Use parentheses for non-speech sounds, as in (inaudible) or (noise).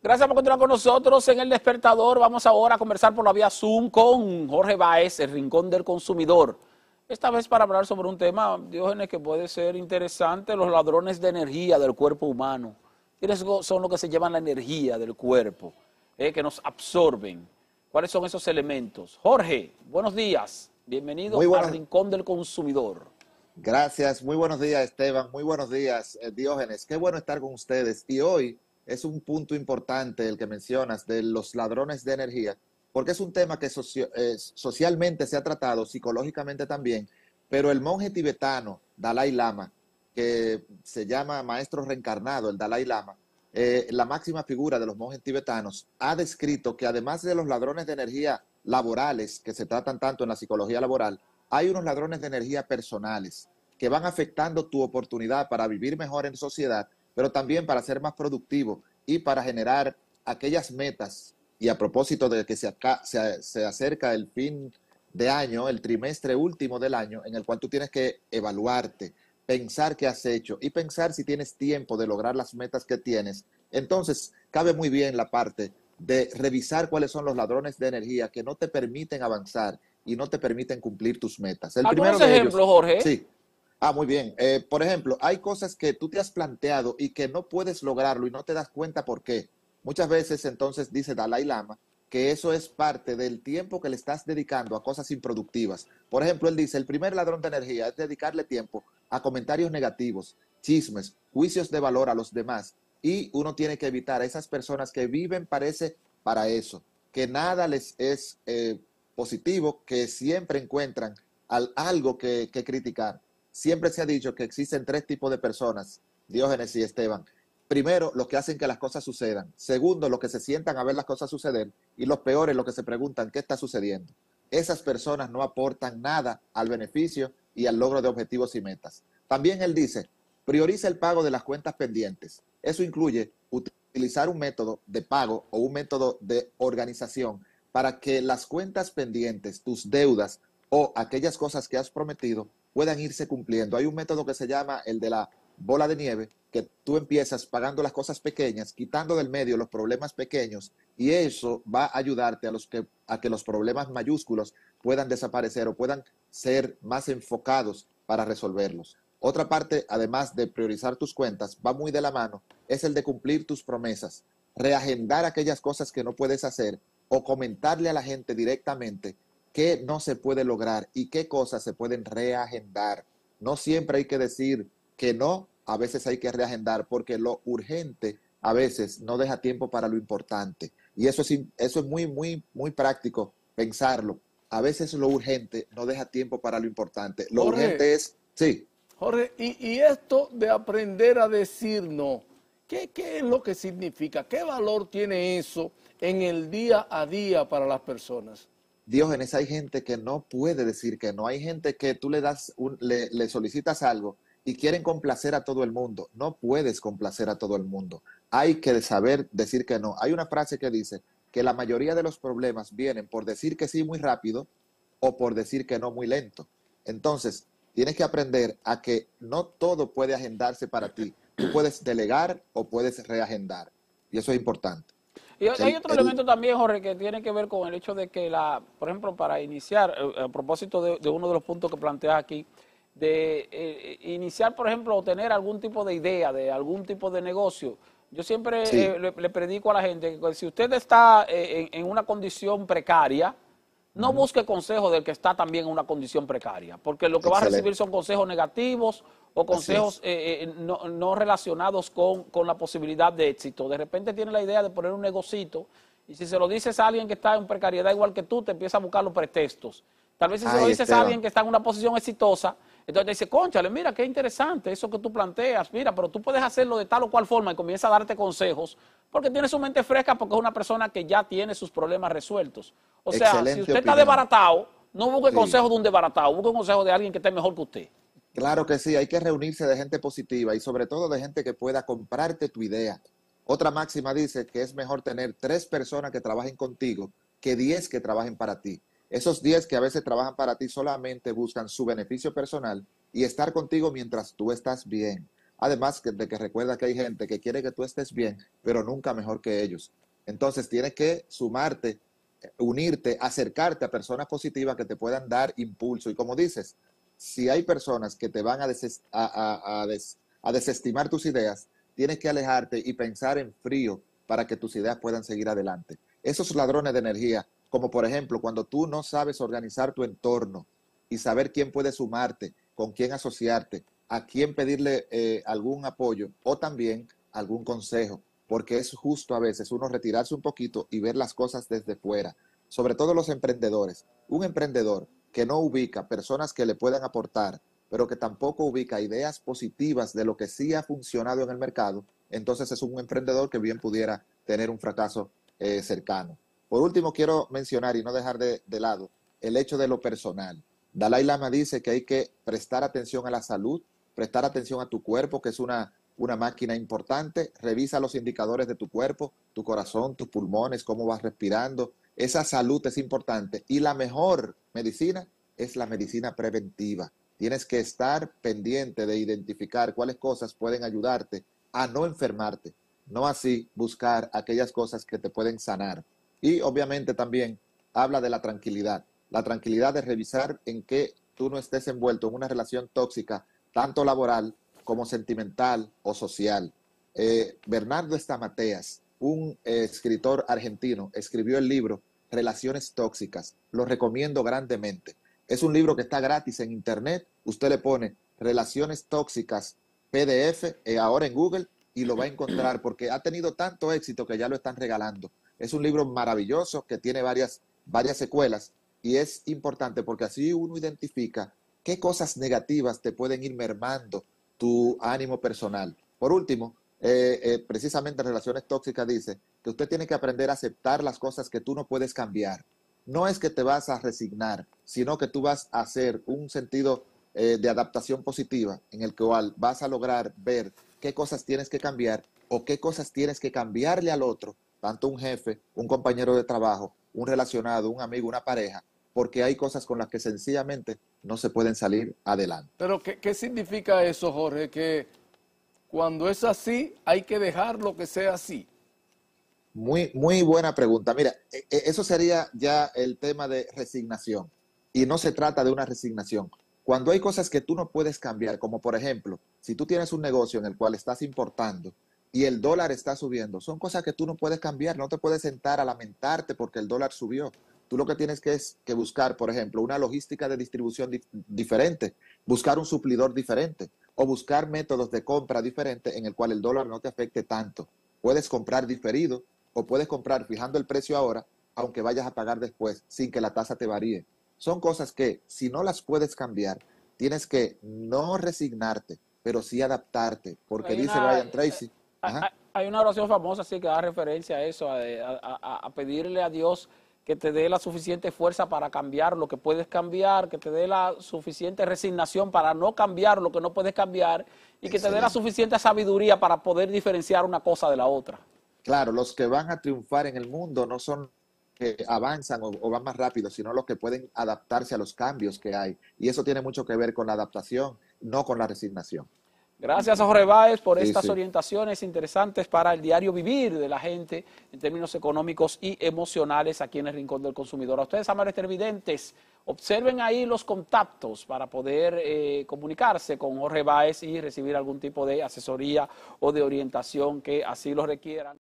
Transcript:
Gracias por continuar con nosotros en El Despertador. Vamos ahora a conversar por la vía Zoom con Jorge Baez, el Rincón del Consumidor. Esta vez para hablar sobre un tema, Diógenes, que puede ser interesante, los ladrones de energía del cuerpo humano. ¿Quiénes son los que se llaman la energía del cuerpo, eh, que nos absorben? ¿Cuáles son esos elementos? Jorge, buenos días. Bienvenido al Rincón del Consumidor. Gracias. Muy buenos días, Esteban. Muy buenos días, eh, Diógenes. Qué bueno estar con ustedes. Y hoy es un punto importante el que mencionas de los ladrones de energía, porque es un tema que socialmente se ha tratado, psicológicamente también, pero el monje tibetano Dalai Lama, que se llama Maestro Reencarnado, el Dalai Lama, eh, la máxima figura de los monjes tibetanos, ha descrito que además de los ladrones de energía laborales que se tratan tanto en la psicología laboral, hay unos ladrones de energía personales que van afectando tu oportunidad para vivir mejor en sociedad pero también para ser más productivo y para generar aquellas metas. Y a propósito de que se, acá, se, acerca el fin de año, el trimestre último del año, en el cual tú tienes que evaluarte, pensar qué has hecho y pensar si tienes tiempo de lograr las metas que tienes. Entonces, cabe muy bien la parte de revisar cuáles son los ladrones de energía que no te permiten avanzar y no te permiten cumplir tus metas. El primero de ellos, Jorge? Sí. Ah, muy bien. Eh, por ejemplo, hay cosas que tú te has planteado y que no puedes lograrlo y no te das cuenta por qué. Muchas veces entonces dice Dalai Lama que eso es parte del tiempo que le estás dedicando a cosas improductivas. Por ejemplo, él dice, el primer ladrón de energía es dedicarle tiempo a comentarios negativos, chismes, juicios de valor a los demás. Y uno tiene que evitar a esas personas que viven, parece, para eso, que nada les es eh, positivo, que siempre encuentran algo que criticar siempre se ha dicho que existen tres tipos de personas, Diógenes y Esteban. Primero, los que hacen que las cosas sucedan. Segundo, los que se sientan a ver las cosas suceder. Y los peores, los que se preguntan qué está sucediendo. Esas personas no aportan nada al beneficio y al logro de objetivos y metas. También él dice, prioriza el pago de las cuentas pendientes. Eso incluye utilizar un método de pago o un método de organización para que las cuentas pendientes, tus deudas o aquellas cosas que has prometido puedan irse cumpliendo. Hay un método que se llama el de la bola de nieve, que tú empiezas pagando las cosas pequeñas, quitando del medio los problemas pequeños, y eso va a ayudarte a, los que, a que los problemas mayúsculos puedan desaparecer o puedan ser más enfocados para resolverlos. Otra parte, además de priorizar tus cuentas, va muy de la mano, es el de cumplir tus promesas, reagendar aquellas cosas que no puedes hacer o comentarle a la gente directamente qué no se puede lograr y qué cosas se pueden reagendar. No siempre hay que decir que no, a veces hay que reagendar porque lo urgente a veces no deja tiempo para lo importante. Y eso es, eso es muy, muy, muy práctico pensarlo. A veces lo urgente no deja tiempo para lo importante. Lo urgente es, sí. Jorge, y, esto de aprender a decir no, ¿qué es lo que significa? ¿Qué valor tiene eso en el día a día para las personas? Dios, en esa hay gente que no puede decir que no. Hay gente que tú le das, le, le solicitas algo y quieren complacer a todo el mundo. No puedes complacer a todo el mundo. Hay que saber decir que no. Hay una frase que dice que la mayoría de los problemas vienen por decir que sí muy rápido o por decir que no muy lento. Entonces, tienes que aprender a que no todo puede agendarse para ti. Tú puedes delegar o puedes reagendar. Y eso es importante. Y hay otro elemento también, Jorge, que tiene que ver con el hecho de que, la, por ejemplo, para iniciar, eh, a propósito de, uno de los puntos que planteas aquí, de eh, iniciar, por ejemplo, o tener algún tipo de idea, de algún tipo de negocio. Yo siempre eh, le, predico a la gente que si usted está en, una condición precaria, no busque consejo del que está también en una condición precaria, porque lo que va a recibir son consejos negativos o consejos eh, eh, no, relacionados con, la posibilidad de éxito. De repente tiene la idea de poner un negocito y si se lo dices a alguien que está en precariedad igual que tú, te empieza a buscar los pretextos. Tal vez si se lo dices a alguien que está en una posición exitosa, entonces te dice, conchale, mira, qué interesante eso que tú planteas, mira, pero tú puedes hacerlo de tal o cual forma y comienza a darte consejos porque tiene su mente fresca porque es una persona que ya tiene sus problemas resueltos. O sea, si usted está desbaratado, no busque consejos de un desbaratado, busque consejos consejo de alguien que esté mejor que usted. Claro que sí, hay que reunirse de gente positiva y sobre todo de gente que pueda comprarte tu idea. Otra máxima dice que es mejor tener tres personas que trabajen contigo que diez que trabajen para ti. Esos diez que a veces trabajan para ti solamente buscan su beneficio personal y estar contigo mientras tú estás bien. Además de que recuerda que hay gente que quiere que tú estés bien, pero nunca mejor que ellos. Entonces tienes que sumarte, unirte, acercarte a personas positivas que te puedan dar impulso. Y como dices, si hay personas que te van a, desestimar tus ideas, tienes que alejarte y pensar en frío para que tus ideas puedan seguir adelante. Esos ladrones de energía, como por ejemplo cuando tú no sabes organizar tu entorno y saber quién puede sumarte, con quién asociarte, a quién pedirle eh, algún apoyo o también algún consejo, porque es justo a veces uno retirarse un poquito y ver las cosas desde fuera, sobre todo los emprendedores. Un emprendedor que no ubica personas que le puedan aportar, pero que tampoco ubica ideas positivas de lo que sí ha funcionado en el mercado, entonces es un emprendedor que bien pudiera tener un fracaso eh, cercano. Por último, quiero mencionar y no dejar de, lado el hecho de lo personal. Dalai Lama dice que hay que prestar atención a la salud, prestar atención a tu cuerpo, que es una máquina importante. Revisa los indicadores de tu cuerpo, tu corazón, tus pulmones, cómo vas respirando, esa salud es importante y la mejor medicina es la medicina preventiva. Tienes que estar pendiente de identificar cuáles cosas pueden ayudarte a no enfermarte, no así buscar aquellas cosas que te pueden sanar. Y obviamente también habla de la tranquilidad, la tranquilidad de revisar en qué tú no estés envuelto en una relación tóxica, tanto laboral como sentimental o social. Eh, Bernardo Estamateas, un eh, escritor argentino, escribió el libro Relaciones Tóxicas. Lo recomiendo grandemente. Es un libro que está gratis en internet. Usted le pone Relaciones Tóxicas PDF eh, ahora en Google y lo va a encontrar (clears throat) porque ha tenido tanto éxito que ya lo están regalando. Es un libro maravilloso que tiene varias, varias secuelas y es importante porque así uno identifica qué cosas negativas te pueden ir mermando tu ánimo personal. Por último, eh, eh, precisamente relaciones tóxicas dice que usted tiene que aprender a aceptar las cosas que tú no puedes cambiar. No es que te vas a resignar, sino que tú vas a hacer un sentido eh, de adaptación positiva en el cual vas a lograr ver qué cosas tienes que cambiar o qué cosas tienes que cambiarle al otro, tanto un jefe, un compañero de trabajo, un relacionado, un amigo, una pareja, porque hay cosas con las que sencillamente no se pueden salir adelante. Pero ¿qué, qué significa eso, Jorge? Que cuando es así, hay que dejar lo que sea así. Muy, muy buena pregunta. Mira, e, e, eso sería ya el tema de resignación. Y no se trata de una resignación. Cuando hay cosas que tú no puedes cambiar, como por ejemplo, si tú tienes un negocio en el cual estás importando y el dólar está subiendo, son cosas que tú no puedes cambiar, no te puedes sentar a lamentarte porque el dólar subió. Tú lo que tienes que es que buscar, por ejemplo, una logística de distribución diferente, buscar un suplidor diferente o buscar métodos de compra diferentes en el cual el dólar no te afecte tanto. Puedes comprar diferido o puedes comprar fijando el precio ahora, aunque vayas a pagar después, sin que la tasa te varíe. Son cosas que si no las puedes cambiar, tienes que no resignarte, pero sí adaptarte, porque dice una... Brian Tracy. Hay una oración famosa, sí, que da referencia a eso, a pedirle a Dios que te dé la suficiente fuerza para cambiar lo que puedes cambiar, que te dé la suficiente resignación para no cambiar lo que no puedes cambiar y que te dé la suficiente sabiduría para poder diferenciar una cosa de la otra. Claro, los que van a triunfar en el mundo no son que avanzan o, van más rápido, sino los que pueden adaptarse a los cambios que hay. Y eso tiene mucho que ver con la adaptación, no con la resignación. Gracias a Jorge Báez por estas orientaciones interesantes para el diario vivir de la gente en términos económicos y emocionales aquí en el Rincón del Consumidor. A ustedes, amables televidentes, observen ahí los contactos para poder eh, comunicarse con Jorge Báez y recibir algún tipo de asesoría o de orientación que así lo requieran.